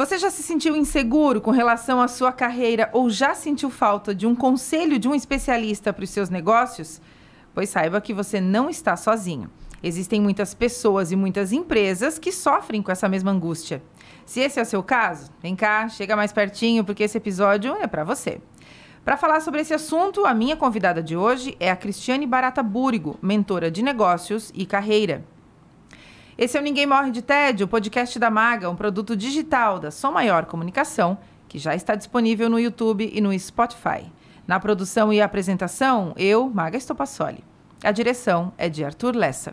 Você já se sentiu inseguro com relação à sua carreira ou já sentiu falta de um conselho de um especialista para os seus negócios? Pois saiba que você não está sozinho. Existem muitas pessoas e muitas empresas que sofrem com essa mesma angústia. Se esse é o seu caso, vem cá, chega mais pertinho, porque esse episódio é para você. Para falar sobre esse assunto, a minha convidada de hoje é a Cristiane Barata Búrigo, mentora de negócios e carreira. Esse é o Ninguém Morre de Tédio, o podcast da Maga, um produto digital da Som Maior Comunicação, que já está disponível no YouTube e no Spotify. Na produção e apresentação, eu, Maga Estopassoli. A direção é de Arthur Lessa.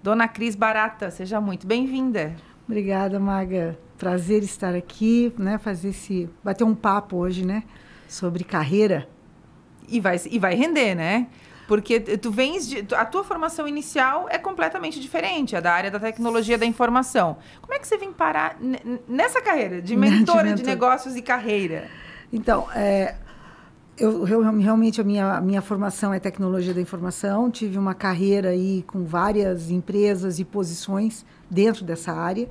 Dona Cris Barata, seja muito bem-vinda. Obrigada, Maga. Prazer estar aqui, né? Fazer esse. bater um papo hoje, né? Sobre carreira. E vai, e vai render, né? Porque tu vens de, a tua formação inicial é completamente diferente, a é da área da tecnologia da informação. Como é que você vem parar nessa carreira de mentora de, mentor. de negócios e carreira? Então, é, eu, realmente a minha, a minha formação é tecnologia da informação, tive uma carreira aí com várias empresas e posições dentro dessa área,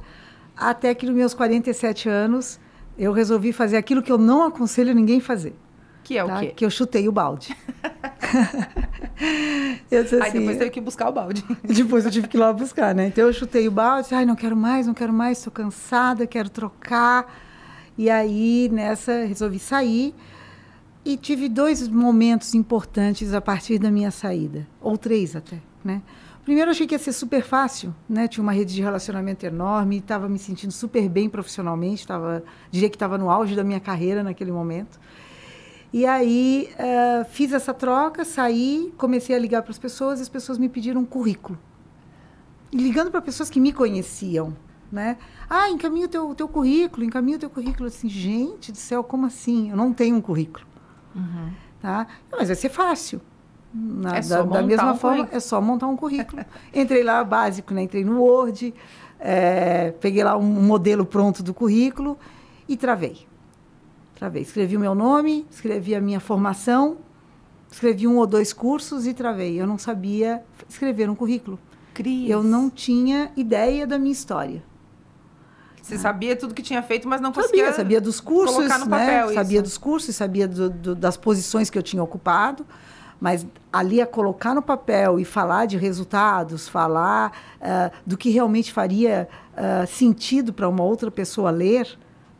até que nos meus 47 anos eu resolvi fazer aquilo que eu não aconselho ninguém fazer. Que é tá? o quê? Que eu chutei o balde. eu disse assim, Aí depois assim, teve que buscar o balde. depois eu tive que ir lá buscar, né? Então eu chutei o balde, ai, não quero mais, não quero mais, estou cansada, quero trocar. E aí nessa resolvi sair e tive dois momentos importantes a partir da minha saída, ou três até, né? Primeiro, achei que ia ser super fácil, né? Tinha uma rede de relacionamento enorme, estava me sentindo super bem profissionalmente, tava, diria que estava no auge da minha carreira naquele momento. E aí uh, fiz essa troca, saí, comecei a ligar para as pessoas e as pessoas me pediram um currículo. E ligando para pessoas que me conheciam, né? Ah, encaminha o teu, teu currículo, encaminha o teu currículo. Assim, gente do céu, como assim? Eu não tenho um currículo. Uhum. Tá? Mas vai ser fácil. Na, é da, da, mesma um forma, currículo. é só montar um currículo. Entrei lá básico, né? entrei no Word, é, peguei lá um modelo pronto do currículo e travei. Travei. Escrevi o meu nome, escrevi a minha formação, escrevi um ou dois cursos e travei. Eu não sabia escrever um currículo. Cris. Eu não tinha ideia da minha história. Você sabia tudo que tinha feito, mas não conseguia. Sabia, sabia dos cursos, no né? papel, né? Sabia dos cursos, sabia do, do, das posições que eu tinha ocupado, mas ali a é colocar no papel e falar de resultados, falar uh, do que realmente faria uh, sentido para uma outra pessoa ler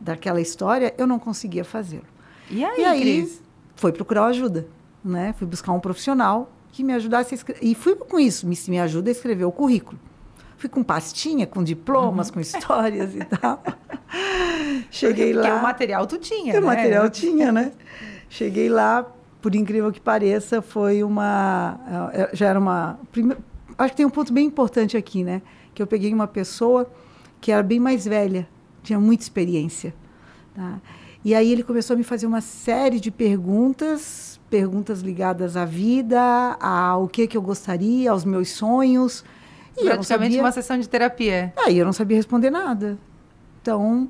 daquela história, eu não conseguia fazê-lo. E aí, e aí Cris? foi procurar ajuda, né? Fui buscar um profissional que me ajudasse a escrever. E fui com isso, me, me ajuda a escrever o currículo. Fui com pastinha, com diplomas, uhum. com histórias e tal. Cheguei porque, lá. Porque o material tu tinha, né? O material tinha, né? Cheguei lá, por incrível que pareça, foi uma. Eh, eh, já era uma. Prime... Acho que tem um ponto bem importante aqui, né? Que eu peguei uma pessoa que era bem mais velha, tinha muita experiência. Tá? E aí ele começou a me fazer uma série de perguntas, perguntas ligadas à vida, ao que que eu gostaria, aos meus sonhos. E Praticamente sabia... uma sessão de terapia. Aí é, eu não sabia responder nada. Então,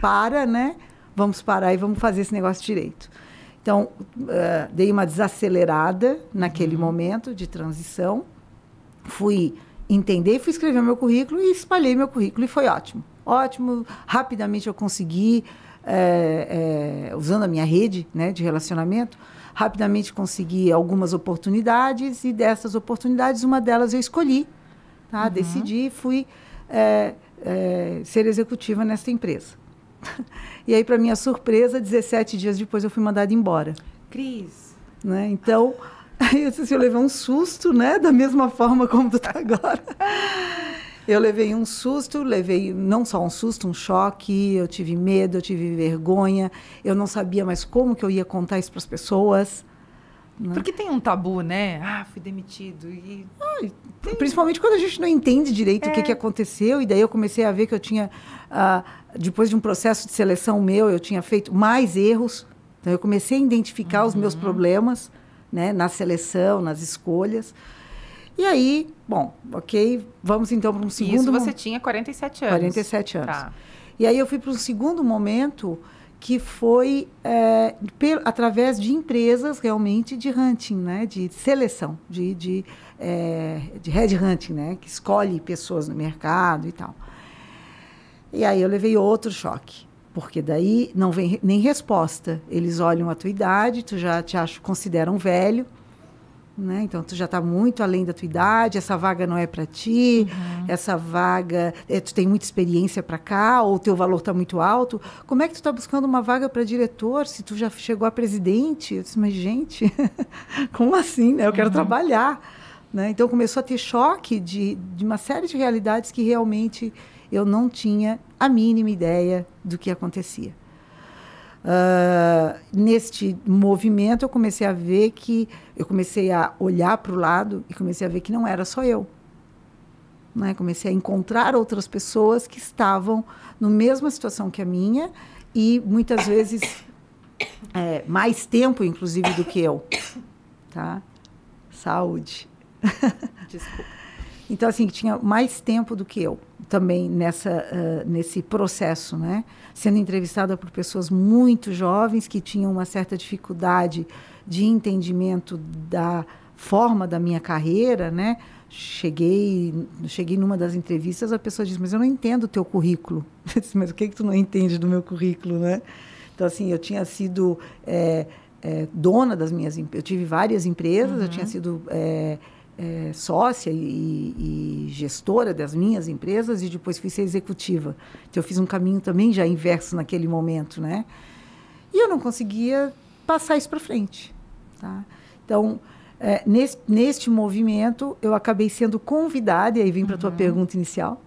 para, né? Vamos parar e vamos fazer esse negócio direito. Então, uh, dei uma desacelerada naquele uhum. momento de transição. Fui entender, fui escrever meu currículo e espalhei meu currículo. E foi ótimo. Ótimo. Rapidamente eu consegui, é, é, usando a minha rede né, de relacionamento, rapidamente consegui algumas oportunidades. E dessas oportunidades, uma delas eu escolhi Tá? Uhum. Decidi e fui é, é, ser executiva nessa empresa. e aí, para minha surpresa, 17 dias depois eu fui mandada embora. Cris. Né? Então, eu, disse, assim, eu levei um susto, né? Da mesma forma como tu tá agora. Eu levei um susto, levei não só um susto, um choque. Eu tive medo, eu tive vergonha. Eu não sabia mais como que eu ia contar isso para as pessoas. Né? Porque tem um tabu, né? Ah, fui demitido. E... Ah, principalmente quando a gente não entende direito é. o que, é. que aconteceu. E daí eu comecei a ver que eu tinha, ah, depois de um processo de seleção meu, eu tinha feito mais erros. Então eu comecei a identificar uhum. os meus uhum. problemas né, na seleção, nas escolhas. E aí, bom, ok, vamos então para um segundo... Isso você tinha 47 anos. 47 anos. Tá. E aí eu fui para um segundo momento que foi é, através de empresas realmente de hunting, né, de seleção, de, de, é, de né, que escolhe pessoas no mercado e tal. E aí eu levei outro choque, porque daí não vem nem resposta. Eles olham a tua idade, tu já te acham, consideram velho, né? Então tu já está muito além da tua idade, essa vaga não é para ti, uhum. essa vaga é, tu tem muita experiência para cá ou o teu valor está muito alto. Como é que tu está buscando uma vaga para diretor se tu já chegou a presidente? Eu disse, mas gente, como assim? Né? Eu quero uhum. trabalhar. Né? Então começou a ter choque de, de uma série de realidades que realmente eu não tinha a mínima ideia do que acontecia. Uh, neste movimento, eu comecei a ver que. Eu comecei a olhar para o lado e comecei a ver que não era só eu. Né? Comecei a encontrar outras pessoas que estavam no mesma situação que a minha e muitas vezes é, mais tempo, inclusive, do que eu. Tá? Saúde. Desculpa. Então, assim, tinha mais tempo do que eu também nessa, uh, nesse processo, né? sendo entrevistada por pessoas muito jovens que tinham uma certa dificuldade de entendimento da forma da minha carreira, né? Cheguei, cheguei numa das entrevistas, a pessoa disse: "Mas eu não entendo o teu currículo". Eu disse, "Mas o que é que tu não entende do meu currículo, né?" Então assim, eu tinha sido é, é, dona das minhas, eu tive várias empresas, uhum. eu tinha uhum. sido é, é, sócia e, e, gestora das minhas empresas e depois fui ser executiva. Então, eu fiz um caminho também já inverso naquele momento, né? E eu não conseguia passar isso para frente, tá? Então, é, nesse, neste movimento, eu acabei sendo convidada, e aí vem para a uhum. tua pergunta inicial,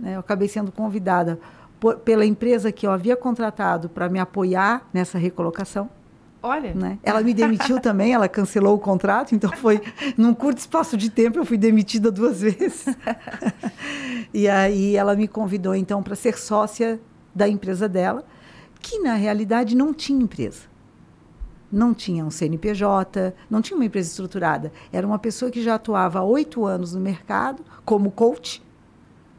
né? Eu acabei sendo convidada por, pela empresa que eu havia contratado para me apoiar nessa recolocação. Olha. Né? Ela me demitiu também, ela cancelou o contrato, então foi num curto espaço de tempo eu fui demitida duas vezes. e aí ela me convidou então para ser sócia da empresa dela, que na realidade não tinha empresa. Não tinha um CNPJ, não tinha uma empresa estruturada. Era uma pessoa que já atuava há oito anos no mercado como coach,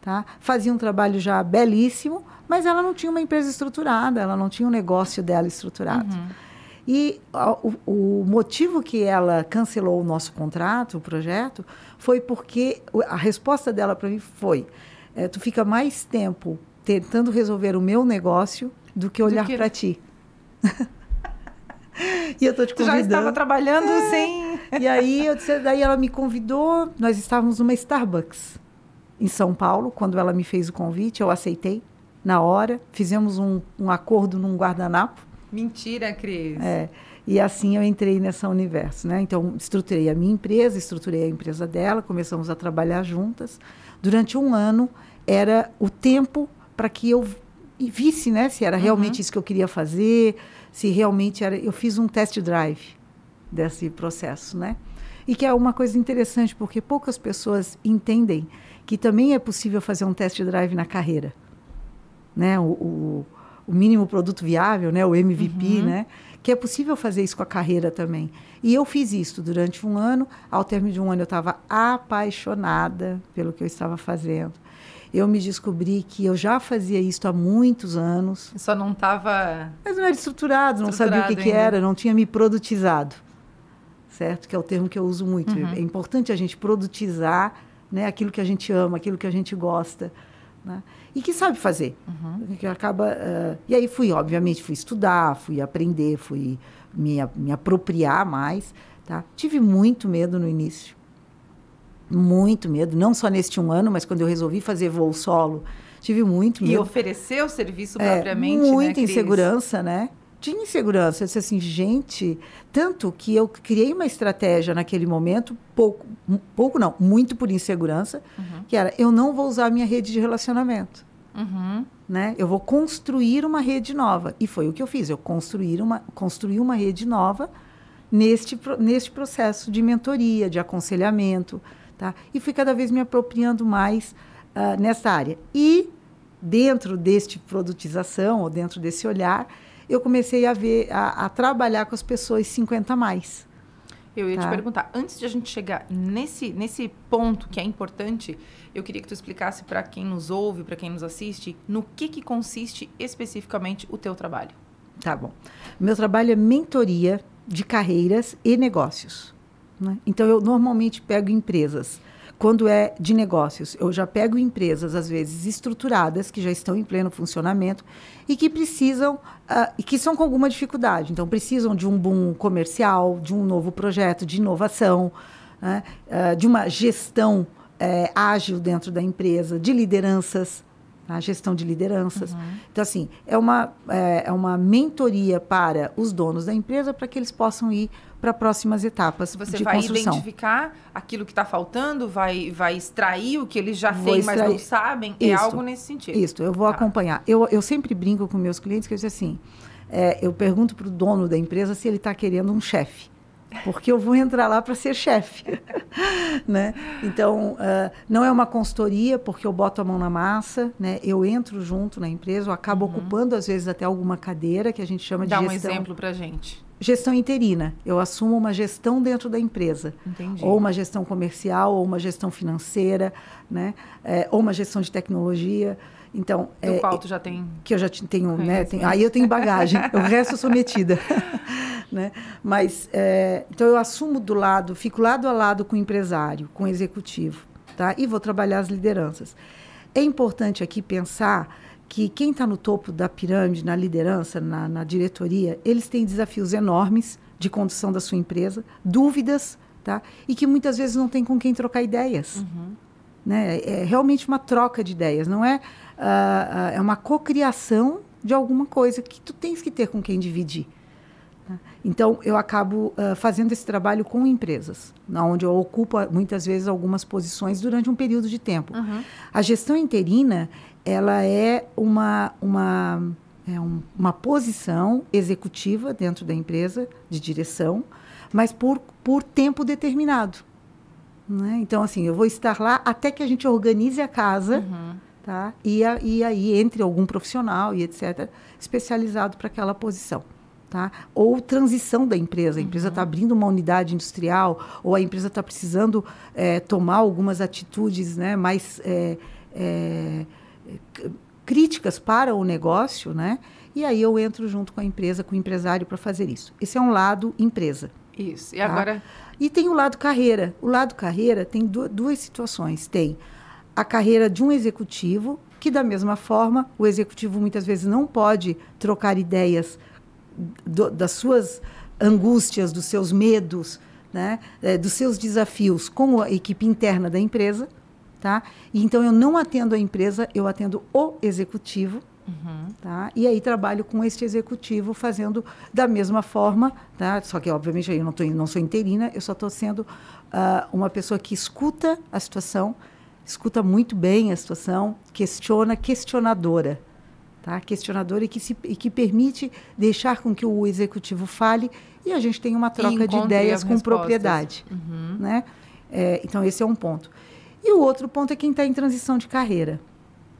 tá? fazia um trabalho já belíssimo, mas ela não tinha uma empresa estruturada, ela não tinha um negócio dela estruturado. Uhum. E o, o, motivo que ela cancelou o nosso contrato, o projeto, foi porque a resposta dela para mim foi: é, tu fica mais tempo tentando resolver o meu negócio do que olhar que... para ti. e eu tô te convidando. Tu já estava trabalhando é. sem. e aí eu disse, daí ela me convidou, nós estávamos numa Starbucks em São Paulo, quando ela me fez o convite, eu aceitei na hora, fizemos um, um acordo num guardanapo Mentira, Cris. É. E assim eu entrei nessa universo, né? Então estruturei a minha empresa, estruturei a empresa dela, começamos a trabalhar juntas. Durante um ano era o tempo para que eu visse, né, se era realmente uhum. isso que eu queria fazer, se realmente era. Eu fiz um test drive desse processo, né? E que é uma coisa interessante porque poucas pessoas entendem que também é possível fazer um test drive na carreira, né? o, o o mínimo produto viável, né, o MVP, uhum. né, que é possível fazer isso com a carreira também. E eu fiz isso durante um ano. Ao término de um ano, eu estava apaixonada pelo que eu estava fazendo. Eu me descobri que eu já fazia isso há muitos anos. só não estava. Mas não era estruturado, não estruturado sabia o que, que, era, não tinha me produtizado. Certo? Que é o termo que eu uso muito. Uhum. É importante a gente produtizar né, aquilo que a gente ama, aquilo que a gente gosta. Né? E que sabe fazer. Uhum. Que acaba, uh, e aí fui, obviamente, fui estudar, fui aprender, fui me, me apropriar mais. Tá? Tive muito medo no início. Muito medo, não só neste um ano, mas quando eu resolvi fazer voo solo, tive muito medo. E oferecer o serviço é, propriamente, é, Muita né, insegurança, né? tinha insegurança. Eu disse assim, gente, tanto que eu criei uma estratégia naquele momento, pouco, pouco não, muito por insegurança, uhum. que era eu não vou usar minha rede de relacionamento. Uhum. Né? Eu vou construir uma rede nova. E foi o que eu fiz. Eu construir uma, construí uma rede nova neste, neste processo de mentoria, de aconselhamento. Tá? E fui cada vez me apropriando mais uh, nessa área. E dentro deste produtização, ou dentro desse olhar, eu comecei a ver, a, a trabalhar com as pessoas 50 mais. Eu ia tá. te perguntar, antes de a gente chegar nesse, nesse ponto que é importante, eu queria que tu explicasse para quem nos ouve, para quem nos assiste, no que, que consiste especificamente o teu trabalho. Tá bom. Meu trabalho é mentoria de carreiras e negócios. Né? Então, eu normalmente pego empresas quando é de negócios, eu já pego empresas, às vezes, estruturadas, que já estão em pleno funcionamento e que precisam, uh, e que são com alguma dificuldade. Então, precisam de um boom comercial, de um novo projeto, de inovação, né? uh, de uma gestão uh, ágil dentro da empresa, de lideranças a tá? gestão de lideranças. Uhum. Então, assim, é uma, é, é, uma mentoria para os donos da empresa para que eles possam ir para próximas etapas Você de vai identificar aquilo que está faltando, vai, vai extrair o que eles já têm, mas não sabem, é algo nesse sentido. Isso, eu vou tá. acompanhar. Eu, eu sempre brinco com meus clientes que eu digo assim, é, eu pergunto para o dono da empresa se ele está querendo um chefe porque eu vou entrar lá para ser chefe, né? Então uh, não é uma consultoria porque eu boto a mão na massa, né? Eu entro junto na empresa, eu acabo uhum. ocupando às vezes até alguma cadeira que a gente chama Dá de Dá um exemplo para gente gestão interina. Eu assumo uma gestão dentro da empresa. Entendi. Ou uma gestão comercial, ou uma gestão financeira, né? É, ou uma gestão de tecnologia. Então, Do é, qual é tu já tem... Que eu já tenho, né? aí eu tenho bagagem, o resto eu sou metida. né? Mas, é, então eu assumo do lado, fico lado a lado com o empresário, com o executivo, tá? E vou trabalhar as lideranças. É importante aqui pensar que quem está no topo da pirâmide, na liderança, na, na, diretoria, eles têm desafios enormes de condução da sua empresa, dúvidas, tá? E que muitas vezes não tem com quem trocar ideias. Uhum. Né? É realmente uma troca de ideias, não é? Uh, uh, é uma cocriação de alguma coisa que tu tens que ter com quem dividir. Tá? Então, eu acabo uh, fazendo esse trabalho com empresas, onde eu ocupo muitas vezes algumas posições durante um período de tempo. Uhum. A gestão interina ela é uma, uma, é um, uma posição executiva dentro da empresa, de direção, mas por, por tempo determinado. Né? Então, assim, eu vou estar lá até que a gente organize a casa, uhum. tá? E, a, e aí entre algum profissional e etc., especializado para aquela posição. Tá? Ou transição da empresa. A empresa está uhum. abrindo uma unidade industrial, ou a empresa está precisando é, tomar algumas atitudes né, mais. É, é, críticas para o negócio, né? E aí eu entro junto com a empresa, com o empresário para fazer isso. Esse é um lado empresa. Isso. E tá? agora? E tem o lado carreira. O lado carreira tem duas situações. Tem a carreira de um executivo, que da mesma forma, o executivo muitas vezes não pode trocar ideias do, das suas angústias, dos seus medos, né, é, dos seus desafios com a equipe interna da empresa. Tá? Então eu não atendo a empresa, eu atendo o executivo. Uhum. Tá? E aí trabalho com este executivo fazendo da mesma forma, tá? só que obviamente eu não, tô, não sou interina, eu só estou sendo uh, uma pessoa que escuta a situação, escuta muito bem a situação, questiona, questionadora. Tá? Questionadora e que, se, e que permite deixar com que o executivo fale e a gente tem uma troca de ideias com propriedade. Uhum. Né? É, então, esse é um ponto. E o outro ponto é quem está em transição de carreira.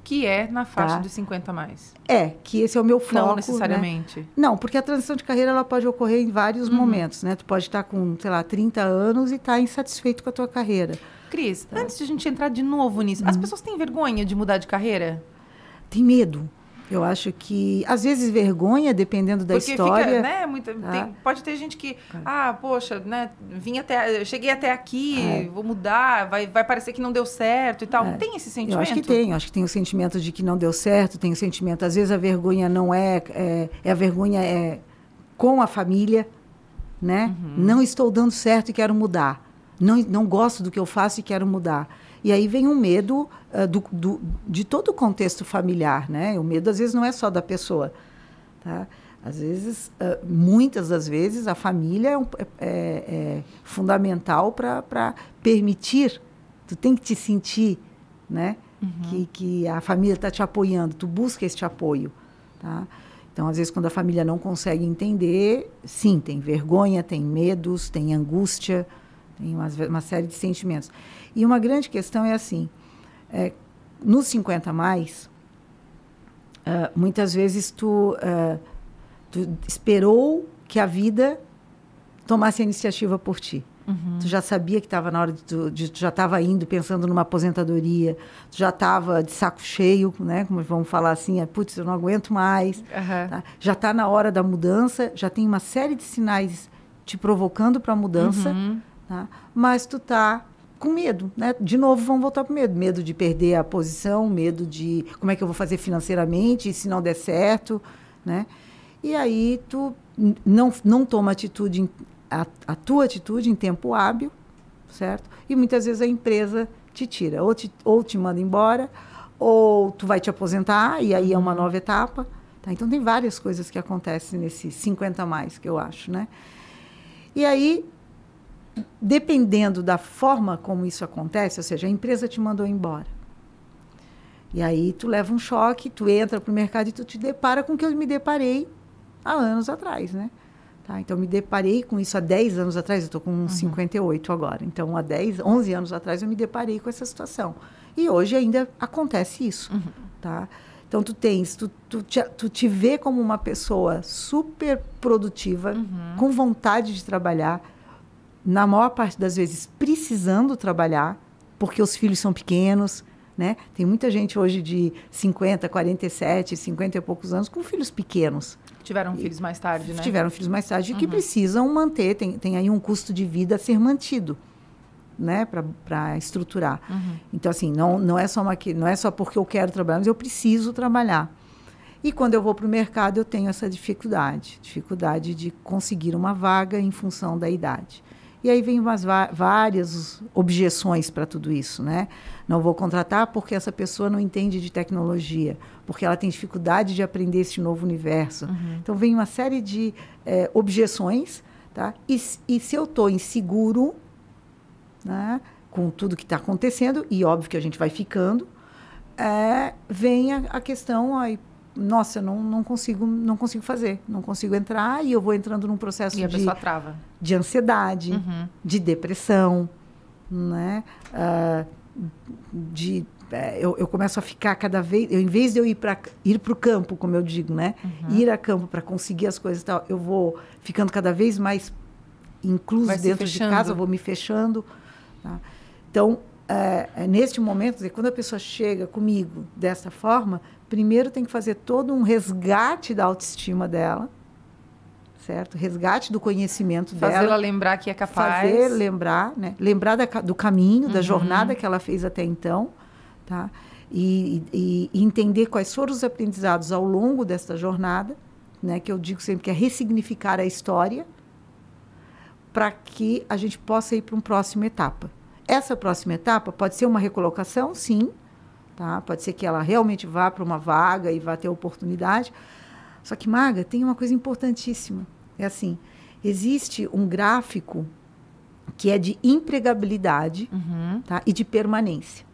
Que é na faixa tá? dos 50 mais. É, que esse é o meu foco. Não né? necessariamente. Né? Não, porque a transição de carreira ela pode ocorrer em vários uhum. momentos, né? Tu pode estar tá com, sei lá, 30 anos e estar tá insatisfeito com a tua carreira. Cris, tá. antes de a gente entrar de novo nisso, uhum. as hum. pessoas têm vergonha de mudar de carreira? Tem medo. Eu acho que, às vezes, vergonha, dependendo da Porque história. Fica, né, muito, ah. tem, pode ter gente que, é. ah, poxa, né, vim até, cheguei até aqui, é. vou mudar, vai, vai parecer que não deu certo e tal. É. Tem esse sentimento? Eu acho que tem, eu acho que tem o sentimento de que não deu certo, tem o sentimento, às vezes a vergonha não é, é, é a vergonha é com a família, né? Uhum. Não estou dando certo e quero mudar. Não, não gosto do que eu faço e quero mudar. E aí vem o um medo uh, do, do, de todo o contexto familiar, né? O medo às vezes não é só da pessoa, tá? Às vezes, uh, muitas das vezes, a família é, um, é, é, é fundamental para permitir. Tu tem que te sentir, né? Uhum. Que, que a família está te apoiando. Tu busca este apoio, tá? Então, às vezes, quando a família não consegue entender, sim, tem vergonha, tem medos, tem angústia, tem uma, uma série de sentimentos. E uma grande questão é assim: é, nos 50 mais, uh, muitas vezes tu, uh, tu, esperou que a vida tomasse a iniciativa por ti. Uhum. Tu já sabia que estava na hora de tu, de, tu já estava indo pensando numa aposentadoria, tu já estava de saco cheio, né? Como vamos falar assim, é, putz, eu não aguento mais. Uhum. Tá? Já está na hora da mudança, já tem uma série de sinais te provocando para a mudança, uhum. tá? mas tu está com medo, né? De novo vão voltar com medo, medo de perder a posição, medo de como é que eu vou fazer financeiramente, se não der certo, né? E aí tu não não toma atitude a, a tua atitude em tempo hábil, certo? E muitas vezes a empresa te tira, ou te, ou te manda embora, ou tu vai te aposentar e aí é uma uhum. nova etapa. Tá? Então tem várias coisas que acontecem nesse 50 a mais que eu acho, né? E aí dependendo da forma como isso acontece, ou seja, a empresa te mandou embora. E aí tu leva um choque, tu entra para o mercado e tu te depara com o que eu me deparei há anos atrás, né? Tá, então, me deparei com isso há 10 anos atrás, eu estou com uhum. 58 agora. Então, há 10, 11 anos atrás, eu me deparei com essa situação. E hoje ainda acontece isso. Uhum. Tá? Então, tu tens, tu, tu, te, tu te vê como uma pessoa super produtiva, uhum. com vontade de trabalhar, na maior parte das vezes, precisando trabalhar, porque os filhos são pequenos, né? Tem muita gente hoje de 50, 47, 50 e poucos anos com filhos pequenos. Tiveram e, filhos mais tarde, né? Tiveram filhos mais tarde uhum. que precisam manter, tem, tem aí um custo de vida a ser mantido, né? Para estruturar. Uhum. Então, assim, não, não, é só uma, não é só porque eu quero trabalhar, mas eu preciso trabalhar. E quando eu vou para o mercado, eu tenho essa dificuldade dificuldade de conseguir uma vaga em função da idade. E aí vem umas várias objeções para tudo isso, né? Não vou contratar porque essa pessoa não entende de tecnologia, porque ela tem dificuldade de aprender esse novo universo. Uhum. Então vem uma série de é, objeções, tá? E, e se eu estou inseguro, né? Com tudo que está acontecendo e óbvio que a gente vai ficando, é, vem a, a questão aí nossa, eu não, não consigo, não consigo fazer, não consigo entrar e eu vou entrando num processo de, de ansiedade, uhum. de depressão, né? Uh, de é, eu, eu, começo a ficar cada vez, eu, em vez de eu ir para ir para o campo, como eu digo, né? Uhum. Ir a campo para conseguir as coisas e tal, eu vou ficando cada vez mais incluso dentro de casa, eu vou me fechando. Tá? Então é, é, neste momento, quando a pessoa chega comigo dessa forma, primeiro tem que fazer todo um resgate da autoestima dela, certo? Resgate do conhecimento Fazê dela. Fazê-la lembrar que é capaz. Fazer lembrar, né? Lembrar da, do caminho, uhum. da jornada que ela fez até então, tá? E, e, e, entender quais foram os aprendizados ao longo desta jornada, né? Que eu digo sempre que é ressignificar a história para que a gente possa ir para uma próxima etapa. Essa próxima etapa pode ser uma recolocação, sim, tá? Pode ser que ela realmente vá para uma vaga e vá ter oportunidade. Só que maga tem uma coisa importantíssima. É assim, existe um gráfico que é de empregabilidade, uhum. tá? E de permanência.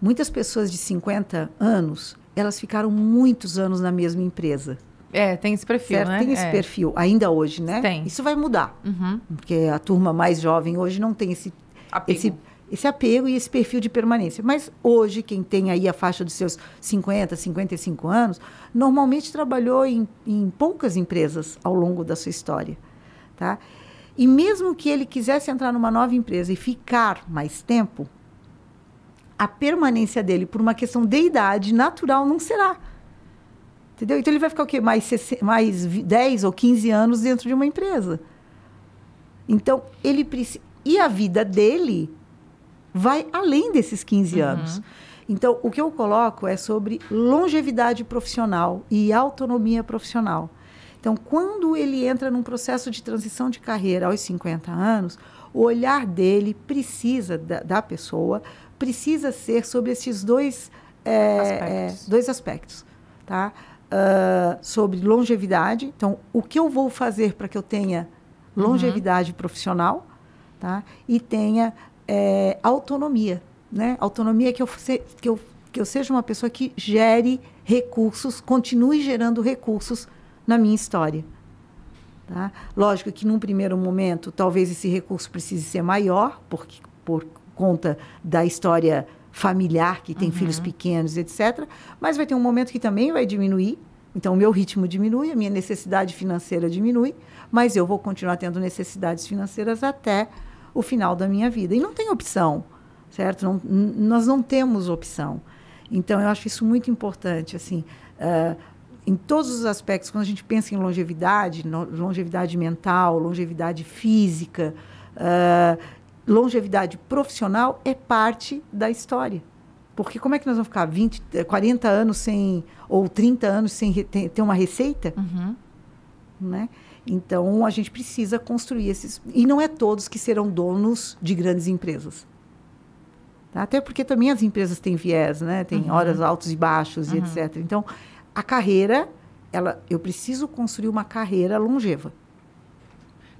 Muitas pessoas de 50 anos, elas ficaram muitos anos na mesma empresa. É, tem esse perfil, certo? né? Tem esse é. perfil, ainda hoje, né? Tem. Isso vai mudar. Uhum. Porque a turma mais jovem hoje não tem esse apego. Esse, esse apego e esse perfil de permanência. Mas hoje, quem tem aí a faixa dos seus 50, 55 anos, normalmente trabalhou em, em poucas empresas ao longo da sua história. Tá? E mesmo que ele quisesse entrar numa nova empresa e ficar mais tempo, a permanência dele por uma questão de idade natural não será. Entendeu? Então ele vai ficar o quê? Mais, mais 10 ou 15 anos dentro de uma empresa. Então, ele precisa e a vida dele vai além desses 15 uhum. anos. Então, o que eu coloco é sobre longevidade profissional e autonomia profissional. Então, quando ele entra num processo de transição de carreira aos 50 anos, o olhar dele precisa, da, da pessoa, precisa ser sobre esses dois, é, aspectos. É, dois aspectos. Tá? Uh, sobre longevidade. Então, o que eu vou fazer para que eu tenha uhum. longevidade uhum. profissional? tá? e tenha é, autonomia. Né? Autonomia que eu, se, que, eu, que eu seja uma pessoa que gere recursos, continue gerando recursos na minha história. Tá? Lógico que, num primeiro momento, talvez esse recurso precise ser maior, porque, por conta da história familiar, que tem uhum. filhos pequenos, etc. Mas vai ter um momento que também vai diminuir. Então, o meu ritmo diminui, a minha necessidade financeira diminui, mas eu vou continuar tendo necessidades financeiras até o final da minha vida. E não tem opção, certo? Não, nós não temos opção. Então, eu acho isso muito importante, assim, uh, em todos os aspectos, quando a gente pensa em longevidade, longevidade mental, longevidade física, uh, longevidade profissional é parte da história. Porque como é que nós vamos ficar 20, 40 eh, anos sem, ou 30 anos sem ter, ter uma receita? Uhum. Né? Então, a gente precisa construir esses. E não é todos que serão donos de grandes empresas. Tá? Até porque também as empresas têm viés, né? Tem uhum. horas altos e baixos uhum. e etc. Então, a carreira, ela, eu preciso construir uma carreira longeva.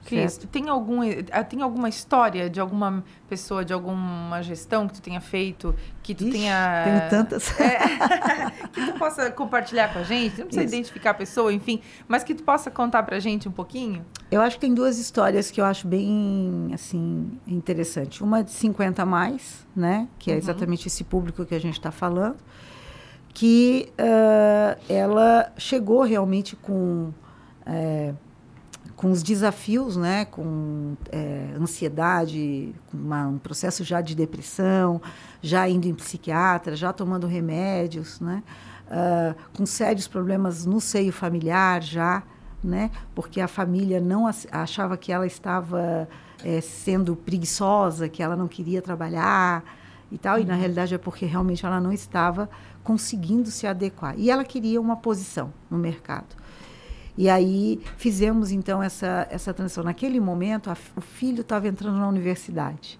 Cris, tem, algum, eh, ah, tem alguma história de alguma pessoa, de alguma gestão que tu tenha feito, que tu Ixi, tenha... Tenho tantas. É, que tu possa compartilhar com a gente, não precisa Isso. identificar a pessoa, enfim, mas que tu possa contar pra gente um pouquinho? Eu acho que tem duas histórias que eu acho bem, assim, interessante. Uma de 50 a mais, né, que é uhum. exatamente uhum. esse público que a gente está falando, que uh, ela chegou realmente com... É, com os desafios, né, com é, ansiedade, com uma, um processo já de depressão, já indo em psiquiatra, já tomando remédios, né, uh, com sérios problemas no seio familiar já, né, porque a família não achava que ela estava é, sendo preguiçosa, que ela não queria trabalhar e tal, uhum. e na uhum. realidade é porque realmente ela não estava conseguindo se adequar. E ela queria uma posição no mercado. E aí fizemos então essa, essa transição. Naquele momento, a, o filho estava entrando na universidade.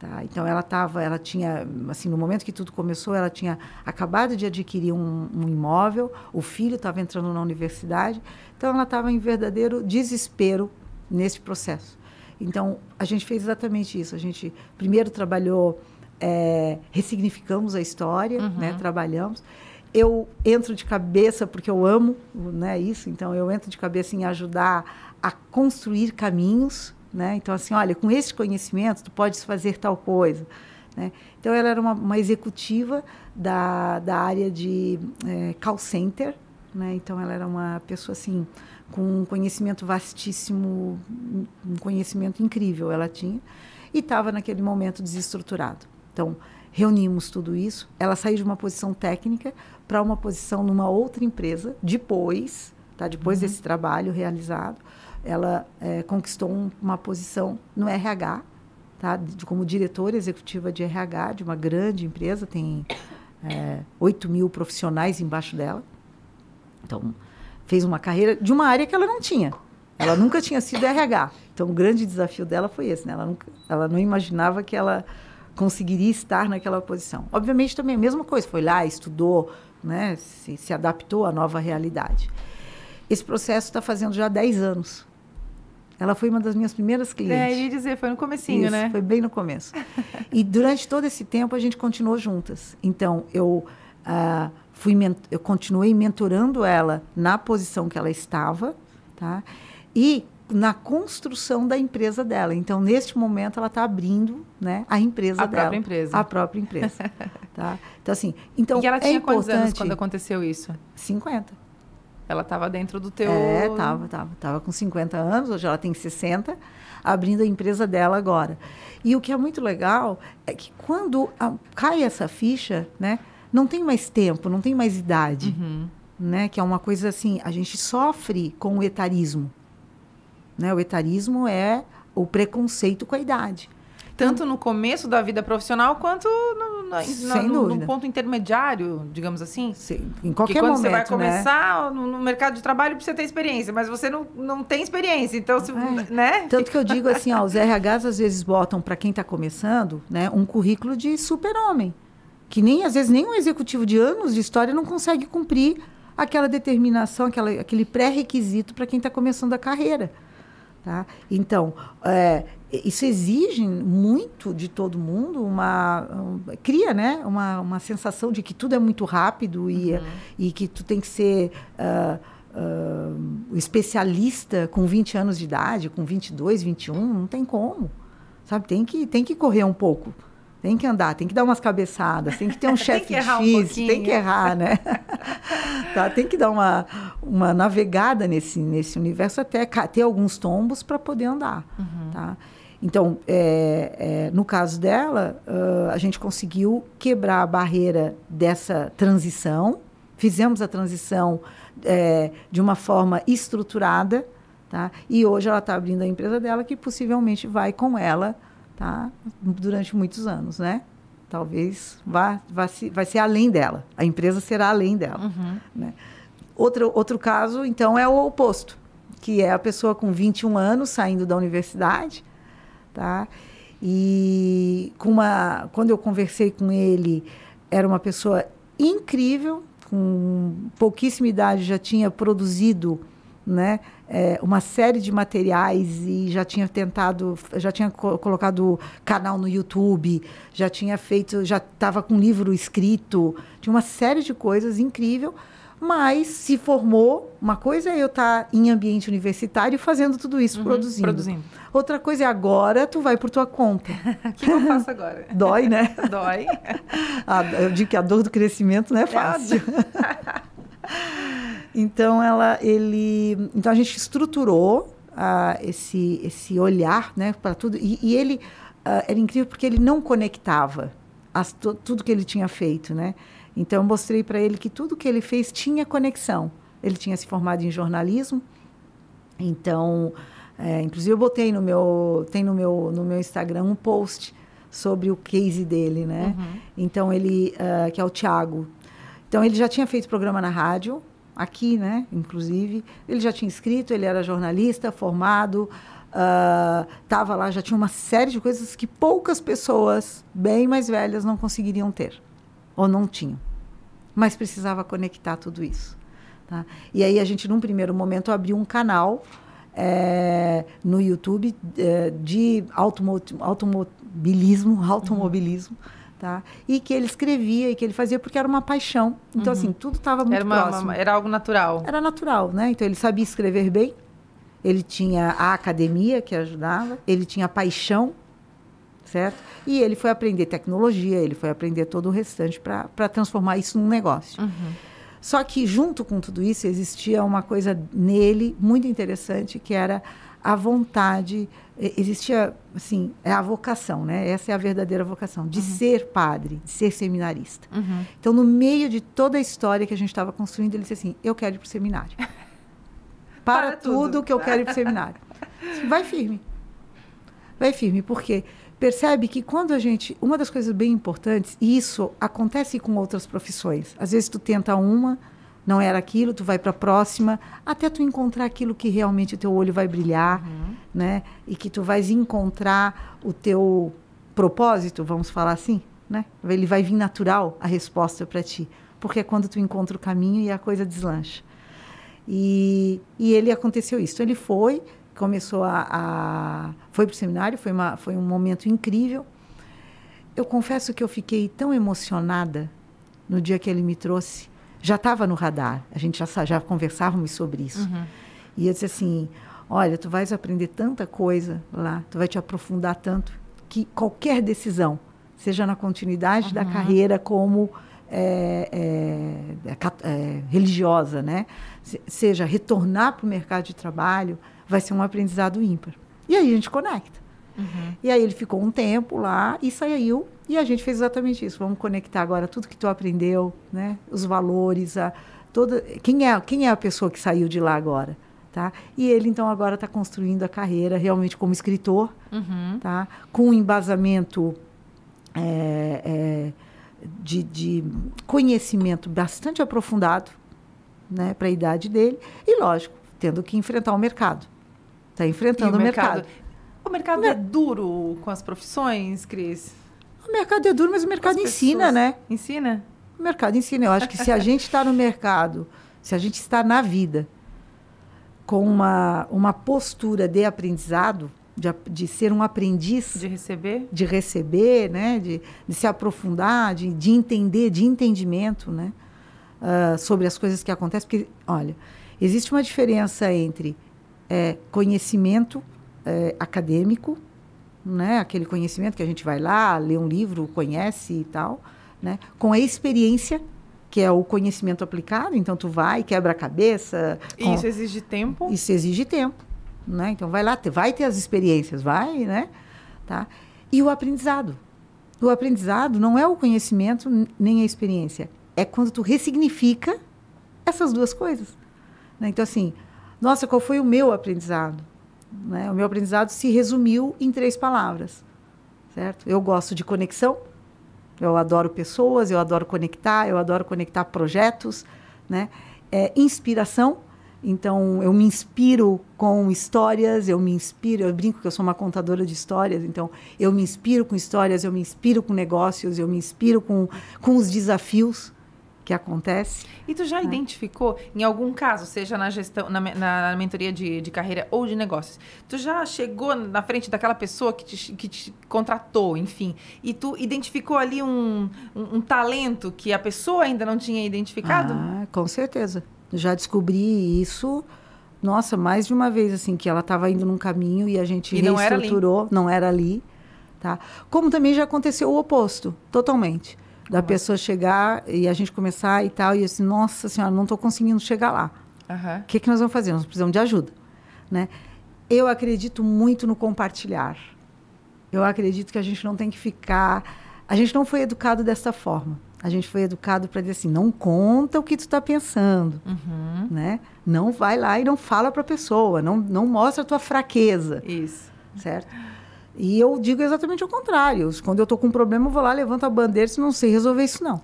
Tá? Então ela estava, ela tinha, assim, no momento que tudo começou, ela tinha acabado de adquirir um, um imóvel, o filho estava entrando na universidade, então ela estava em verdadeiro desespero nesse processo. Então a gente fez exatamente isso. A gente primeiro trabalhou é, ressignificamos a história, né? uhum. né, trabalhamos eu entro de cabeça porque eu amo, né, isso, então eu entro de cabeça em ajudar a construir caminhos, né? Então assim, olha, com esse conhecimento tu podes fazer tal coisa, né? Então ela era uma, uma executiva da, da área de é, call center, né? Então ela era uma pessoa assim com um conhecimento vastíssimo, um conhecimento incrível ela tinha e estava naquele momento desestruturado. Então Reunimos tudo isso. Ela saiu de uma posição técnica para uma posição numa outra empresa, depois, tá? depois uhum. desse trabalho realizado. Ela é, conquistou um, uma posição no RH, tá? De, como diretora executiva de RH de uma grande empresa, tem é, 8 mil profissionais embaixo dela. Então, fez uma carreira de uma área que ela não tinha. Ela nunca tinha sido RH. Então, o grande desafio dela foi esse, né? Ela, nunca, ela não imaginava que ela conseguiria estar naquela posição. Obviamente também a mesma coisa, foi lá, estudou, né, se, se adaptou à nova realidade. Esse processo está fazendo já 10 anos. Ela foi uma das minhas primeiras é, clientes. É, ia dizer, foi no comecinho, Isso, né? foi bem no começo. e durante todo esse tempo a gente continuou juntas. Então, eu, uh, fui, eu continuei mentorando ela na posição que ela estava, tá? E na construção da empresa dela. Então, neste momento, ela está abrindo né, a empresa a dela. A própria empresa. A própria empresa. tá? Então, assim, então, e ela é tinha é quantos anos quando aconteceu isso? 50. Ela estava dentro do teu... É, estava, estava. tava com 50 anos, hoje ela tem 60, abrindo a empresa dela agora. E o que é muito legal é que quando a, ah, cai essa ficha, né, não tem mais tempo, não tem mais idade. Uhum. Né, que é uma coisa assim, a gente sofre com o etarismo. Né? O etarismo é o preconceito com a idade. Tanto no começo da vida profissional quanto no, Sem no, no ponto intermediário, digamos assim. Sim. Em qualquer Porque quando momento, você vai né? começar né? no, mercado de trabalho, você ter experiência, mas você não, não tem experiência, então se, é. né? Tanto que eu digo assim, ó, os RHs às vezes botam para quem está começando, né, um currículo de super-homem, que nem às vezes nem um executivo de anos de história não consegue cumprir aquela determinação, aquela, aquele pré-requisito para quem está começando a carreira. Tá? Então, é, isso exige muito de todo mundo, uma um, cria né, uma, uma sensação de que tudo é muito rápido e, uhum. e que tu tem que ser uh, uh, especialista com 20 anos de idade, com 22, 21, não tem como. Sabe, tem que, tem que correr um pouco. Tem que andar, tem que dar umas cabeçadas, tem que ter um chefe X, um tem que errar, né? tá, tem que dar uma, uma navegada nesse, nesse universo até ter alguns tombos para poder andar. Uhum. Tá? Então, é, é, no caso dela, uh, a gente conseguiu quebrar a barreira dessa transição, fizemos a transição é, de uma forma estruturada, tá? e hoje ela está abrindo a empresa dela, que possivelmente vai com ela tá? durante muitos anos. Né? Talvez vá, vá, se, vai ser além dela, a empresa será além dela. Uhum. Né? Outro, outro caso, então, é o oposto, que é a pessoa com 21 anos saindo da universidade, tá? E com uma, quando eu conversei com ele, era uma pessoa incrível, com pouquíssima idade já tinha produzido né, é, uma série de materiais e já tinha tentado, já tinha co colocado canal no YouTube, já tinha feito, já estava com livro escrito, tinha uma série de coisas incrível mas se formou. Uma coisa é eu estar tá em ambiente universitário fazendo tudo isso, uhum, produzindo. produzindo. Outra coisa é agora tu vai por tua conta. O que, eu faço agora? Dói, né? Dói. A, eu digo que a dor do crescimento não é, é fácil. então ela, ele, então a gente estruturou uh, esse esse olhar, né, para tudo. E, e ele uh, era incrível porque ele não conectava as, tudo que ele tinha feito, né? Então, eu mostrei para ele que tudo que ele fez tinha conexão. Ele tinha se formado em jornalismo, então, é, inclusive, eu botei no meu, tem no meu, no meu Instagram um post sobre o case dele, né? Uhum. Então, ele, uh, que é o Thiago. Então, ele já tinha feito programa na rádio, aqui, né? Inclusive, ele já tinha escrito, ele era jornalista, formado, estava ah, lá, já tinha uma série de coisas que poucas pessoas bem mais velhas não conseguiriam ter ou não tinham mas precisava conectar tudo isso. Tá? E aí a gente, num primeiro momento, abriu um canal é, no YouTube é, de automo automobilismo, automobilismo, uhum. tá? E que ele escrevia e que ele fazia porque era uma paixão. Então, uhum. assim, tudo estava muito era uma, próximo. Uma, era algo natural. Era natural, né? Então, ele sabia escrever bem, ele tinha a academia que ajudava, ele tinha a paixão certo? E ele foi aprender tecnologia, ele foi aprender todo o restante para transformar isso num negócio. Uhum. Só que junto com tudo isso existia uma coisa nele muito interessante que era a vontade, existia assim, é a vocação, né? Essa é a verdadeira vocação de uhum. ser padre, de ser seminarista. Uhum. Então no meio de toda a história que a gente estava construindo, ele disse assim: "Eu quero ir para o seminário". Para, para tudo que eu quero ir para o seminário. Vai firme. Vai firme, porque percebe que quando a gente, uma das coisas bem importantes, e isso acontece com outras profissões. Às vezes tu tenta uma, não era aquilo, tu vai para a próxima, até tu encontrar aquilo que realmente o teu olho vai brilhar, uhum. né? E que tu vais encontrar o teu propósito, vamos falar assim, né? Ele vai vir natural a resposta para ti, porque é quando tu encontra o caminho e a coisa deslancha. E, e ele aconteceu isso. Ele foi, começou a, a foi para o seminário, foi, uma, foi um momento incrível. Eu confesso que eu fiquei tão emocionada no dia que ele me trouxe. Já estava no radar, a gente já, já conversávamos sobre isso. Uhum. E eu disse assim: olha, tu vais aprender tanta coisa lá, tu vai te aprofundar tanto, que qualquer decisão, seja na continuidade uhum. da carreira como é, é, é, é, religiosa, né? Se, seja retornar para o mercado de trabalho, vai ser um aprendizado ímpar. E aí a gente conecta. Uhum. E aí ele ficou um tempo lá e saiu e a gente fez exatamente isso. Vamos conectar agora tudo que tu aprendeu, né? Os valores, a toda quem é quem é a pessoa que saiu de lá agora, tá? E ele então agora está construindo a carreira realmente como escritor, uhum. tá? Com um embasamento é, é, de, de conhecimento bastante aprofundado, né? Para a idade dele e lógico tendo que enfrentar o mercado. Está enfrentando o, o mercado. mercado. O mercado é duro com as profissões, Cris? O mercado é duro, mas o mercado ensina, né? Ensina? O mercado ensina. Eu acho que se a gente está no mercado, se a gente está na vida com uma, uma postura de aprendizado, de, de ser um aprendiz. De receber. De receber, né? De, de se aprofundar, de, de entender, de entendimento, né? Uh, sobre as coisas que acontecem. Porque, olha, existe uma diferença entre é, conhecimento é, acadêmico, né? aquele conhecimento que a gente vai lá, lê um livro, conhece e tal, né? com a experiência que é o conhecimento aplicado, então tu vai, quebra a cabeça. Com... Isso exige tempo? Isso exige tempo, né? Então vai lá, te, vai ter as experiências, vai, né? Tá? E o aprendizado. O aprendizado não é o conhecimento nem a experiência, é quando tu ressignifica essas duas coisas. Né? Então assim, nossa, qual foi o meu aprendizado? Né? O meu aprendizado se resumiu em três palavras, certo? Eu gosto de conexão, eu adoro pessoas, eu adoro conectar, eu adoro conectar projetos, né? É, inspiração, então eu me inspiro com histórias, eu me inspiro, eu brinco que eu sou uma contadora de histórias, então eu me inspiro com histórias, eu me inspiro com negócios, eu me inspiro com, com os desafios, que acontece. E tu já né? identificou, em algum caso, seja na gestão, na, na, mentoria de, de carreira ou de negócios, tu já chegou na frente daquela pessoa que te, que te contratou, enfim, e tu identificou ali um, um, um talento que a pessoa ainda não tinha identificado? Ah, com certeza. Já descobri isso. Nossa, mais de uma vez, assim, que ela estava indo num caminho e a gente e reestruturou, não era ali, não era ali tá? Como também já aconteceu o oposto, totalmente da pessoa chegar e a gente começar e tal, e disse, nossa senhora, não estou conseguindo chegar lá. O uhum. que, que nós vamos fazer? Nós precisamos de ajuda. Né? Eu acredito muito no compartilhar. Eu acredito que a gente não tem que ficar. A gente não foi educado dessa forma. A gente foi educado para dizer assim: não conta o que tu está pensando, uhum. né? Não vai lá e não fala para a pessoa, não, não mostra a tua fraqueza. Isso. Certo? E eu digo exatamente o contrário. Quando eu estou com um problema, eu vou lá, levanto a bandeira, se não sei resolver isso, não.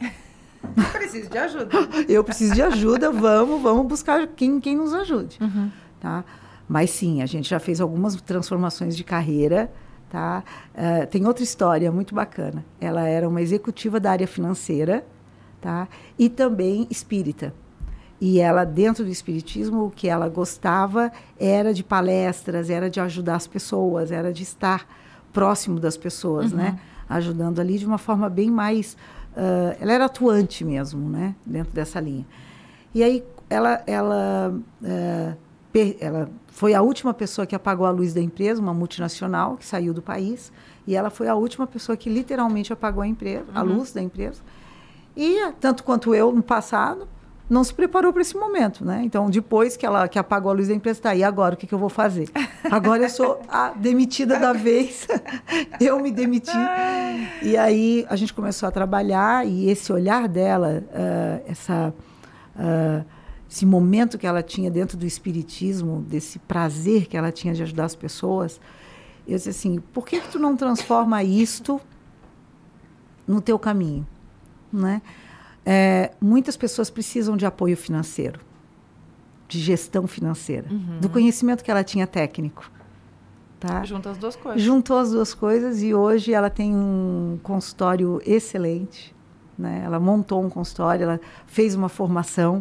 Eu preciso de ajuda. eu preciso de ajuda, vamos, vamos buscar quem, quem nos ajude. Uhum. Tá? Mas sim, a gente já fez algumas transformações de carreira. Tá? Uh, tem outra história muito bacana. Ela era uma executiva da área financeira tá? e também espírita. E ela, dentro do espiritismo, o que ela gostava era de palestras, era de ajudar as pessoas, era de estar próximo das pessoas, né? uhum. né? Ajudando ali de uma forma bem mais. Uh, ela era atuante mesmo, né? Dentro dessa linha. E aí ela, ela, uh, ela foi a última pessoa que apagou a luz da empresa, uma multinacional que saiu do país, e ela foi a última pessoa que literalmente apagou a, empresa, uhum. a luz da empresa. E tanto quanto eu no passado, não se preparou para esse momento, né? Então, depois que ela que apagou a luz da empresa, tá, e agora o que, que eu vou fazer? Agora eu sou a demitida da vez. eu me demiti. E aí a gente começou a trabalhar e esse olhar dela, uh, essa uh, esse momento que ela tinha dentro do espiritismo, desse prazer que ela tinha de ajudar as pessoas, eu disse assim, por que que tu não transforma isto no teu caminho, né? é, muitas pessoas precisam de apoio financeiro, de gestão financeira, uhum. do conhecimento que ela tinha técnico. Tá? Juntou as duas coisas. Juntou as duas coisas e hoje ela tem um consultório excelente. Né? Ela montou um consultório, ela fez uma formação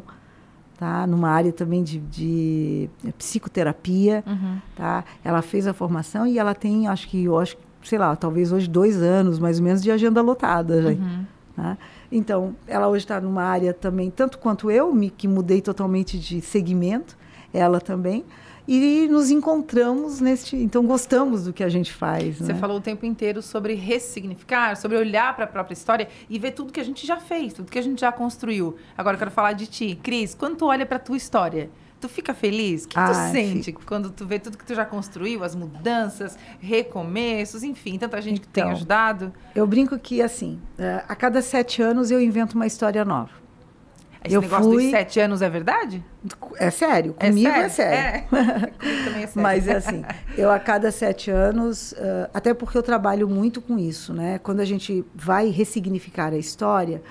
tá? numa área também de, de psicoterapia. Uhum. Tá? Ela fez a formação e ela tem, acho que, eu acho, sei lá, talvez hoje dois anos mais ou menos de agenda lotada. Já, uhum. tá? Então, ela hoje está numa área também, tanto quanto eu, me, que mudei totalmente de segmento, ela também. E nos encontramos neste. Então, gostamos do que a gente faz. Você né? falou o tempo inteiro sobre ressignificar, sobre olhar para a própria história e ver tudo que a gente já fez, tudo que a gente já construiu. Agora, eu quero falar de ti. Cris, quando tu olha para a tua história, Tu fica feliz? O que ah, tu sente fico. quando tu vê tudo que tu já construiu, as mudanças, recomeços, enfim, tanta gente então, que tem então, ajudado? Eu brinco que, assim, é, a cada sete anos eu invento uma história nova. Esse eu negócio fui... dos sete anos é verdade? É sério, é comigo é sério. É sério. É. comigo também é sério. Mas é assim, eu a cada sete anos, até porque eu trabalho muito com isso, né? Quando a gente vai ressignificar a história,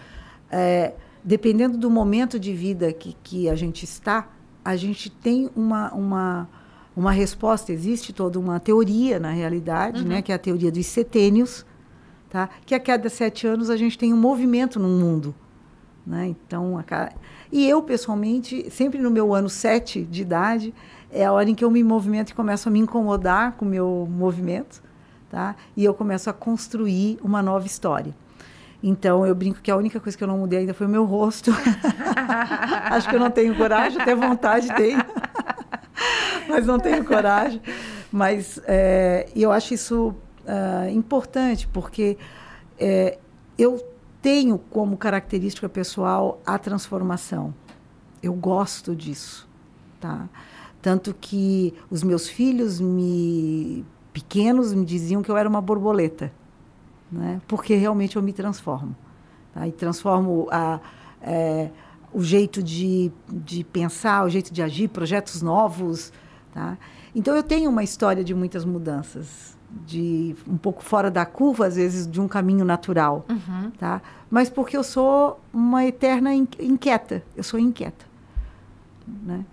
é, dependendo do momento de vida que, que a gente está, a gente tem uma, uma, uma resposta, existe toda uma teoria, na realidade, né, uhum. né, que é a teoria dos setênios, tá? que a cada sete anos a gente tem um movimento no mundo. Né? Então, a cada... E eu, pessoalmente, sempre no meu ano sete de idade, é a hora em que eu me movimento e começo a me incomodar com o meu movimento, tá? e eu começo a construir uma nova história. Então, eu brinco que a única coisa que eu não mudei ainda foi o meu rosto. Acho que eu não tenho coragem, até vontade tenho. Mas não tenho coragem. Mas é, eu acho isso uh, importante, porque é, eu tenho como característica pessoal a transformação. Eu gosto disso, tá? Tanto que os meus filhos me pequenos me diziam que eu era uma borboleta né? porque realmente eu me transformo. Tá? E transformo a, é, o jeito de, de pensar, o jeito de agir, projetos novos. Tá? Então eu tenho uma história de muitas mudanças, de um pouco fora da curva, às vezes, de um caminho natural. Uhum. Tá? Mas porque eu sou uma eterna inquieta, eu sou inquieta. Né?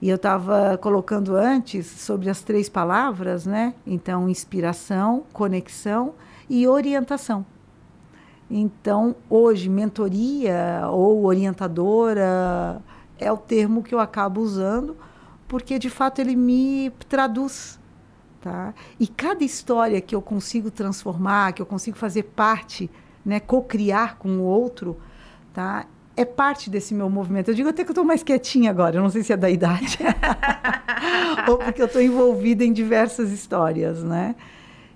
E eu estava colocando antes sobre as três palavras, né? Então, inspiração, conexão e orientação. Então, hoje, mentoria ou orientadora é o termo que eu acabo usando, porque de fato ele me traduz. Tá? E cada história que eu consigo transformar, que eu consigo fazer parte, né, co-criar com o outro, tá? é parte desse meu movimento. Eu digo até que eu estou mais quietinha agora, eu não sei se é da idade, ou porque eu estou envolvida em diversas histórias. Né?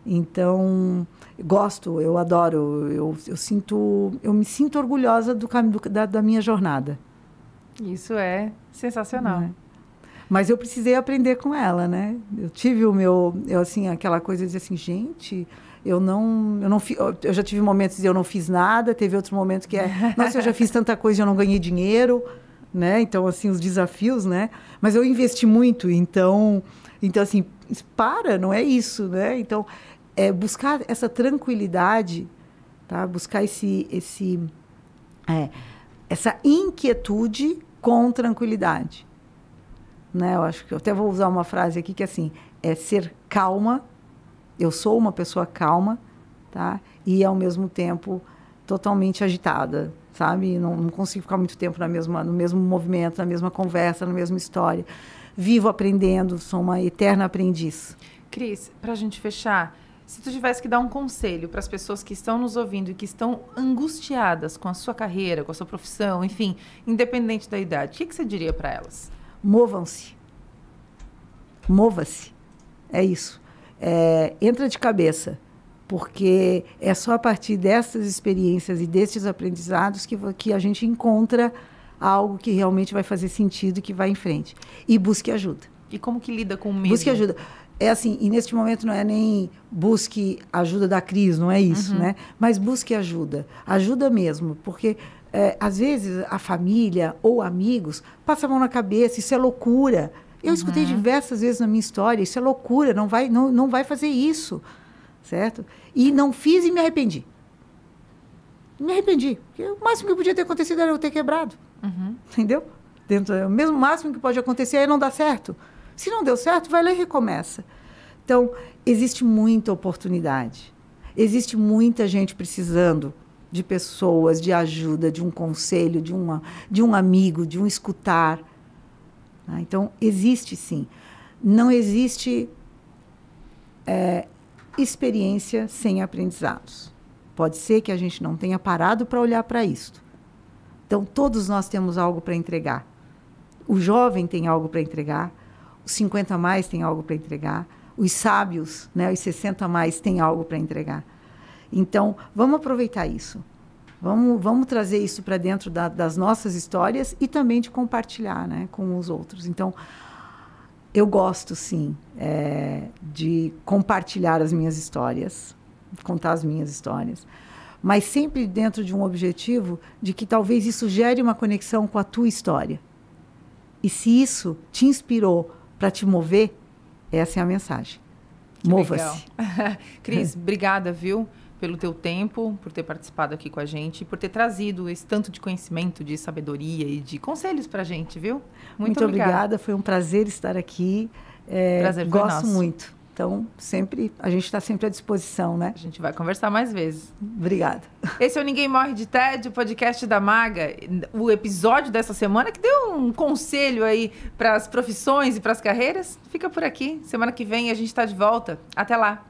Então gosto, eu adoro, eu, eu sinto, eu me sinto orgulhosa do caminho da, da, minha jornada. Isso é sensacional. É? Mas eu precisei aprender com ela, né? Eu tive o meu, eu assim, aquela coisa de assim, gente, eu não, eu não fi, eu já tive momentos de eu não fiz nada, teve outros momentos que é, nossa, eu já fiz tanta coisa e eu não ganhei dinheiro, né? Então assim, os desafios, né? Mas eu investi muito, então, então assim, para, não é isso, né? Então, é buscar essa tranquilidade, tá? buscar esse, esse, é, essa inquietude com tranquilidade. Né? Eu acho que eu até vou usar uma frase aqui que é assim, é ser calma. Eu sou uma pessoa calma, tá? E ao mesmo tempo totalmente agitada, sabe? Não, não consigo ficar muito tempo na mesma, no mesmo movimento, na mesma conversa, na mesma história. Vivo aprendendo, sou uma eterna aprendiz. Cris, para a gente fechar, se tu tivesse que dar um conselho para as pessoas que estão nos ouvindo e que estão angustiadas com a sua carreira, com a sua profissão, enfim, independente da idade, o que, que você diria para elas? Movam-se. Mova-se. É isso. É, entra de cabeça, porque é só a partir dessas experiências e desses aprendizados que, que a gente encontra algo que realmente vai fazer sentido e que vai em frente. E busque ajuda. E como que lida com o medo? Busque ajuda é assim, e neste momento não é nem busque ajuda da Cris, não é isso, uhum. né? Mas busque ajuda, ajuda mesmo, porque é, às vezes a família ou amigos passam a mão na cabeça, isso é loucura. Eu uhum. escutei diversas vezes na minha história, isso é loucura, não vai, não, não vai fazer isso, certo? E não fiz e me arrependi. Me arrependi, porque o máximo que podia ter acontecido era eu ter quebrado, uhum. entendeu? Dentro, o mesmo máximo que pode acontecer é não dar certo. Se não deu certo, vai lá e recomeça. Então, existe muita oportunidade. Existe muita gente precisando de pessoas, de ajuda, de um conselho, de, uma, de um amigo, de um escutar. Né? Então, existe sim. Não existe é, experiência sem aprendizados. Pode ser que a gente não tenha parado para olhar para isto. Então, todos nós temos algo para entregar. O jovem tem algo para entregar, os 50 a mais têm algo para entregar. Os sábios, né, os 60 a mais têm algo para entregar. Então, vamos aproveitar isso. Vamos, vamos trazer isso para dentro da, das nossas histórias e também de compartilhar né, com os outros. Então, eu gosto, sim, é, de compartilhar as minhas histórias, contar as minhas histórias, mas sempre dentro de um objetivo de que talvez isso gere uma conexão com a tua história. E se isso te inspirou para te mover, essa é a mensagem. Mova-se. Cris, obrigada, viu, pelo teu tempo, por ter participado aqui com a gente, por ter trazido esse tanto de conhecimento, de sabedoria e de conselhos para a gente, viu? Muito, muito obrigada. obrigada. Foi um prazer estar aqui. É, prazer gosto nosso. muito. Então, sempre, a gente está sempre à disposição, né? A gente vai conversar mais vezes. Obrigada. Esse é o Ninguém Morre de Tédio, podcast da Maga. O episódio dessa semana que deu um conselho aí para as profissões e para as carreiras. Fica por aqui. Semana que vem a gente está de volta. Até lá.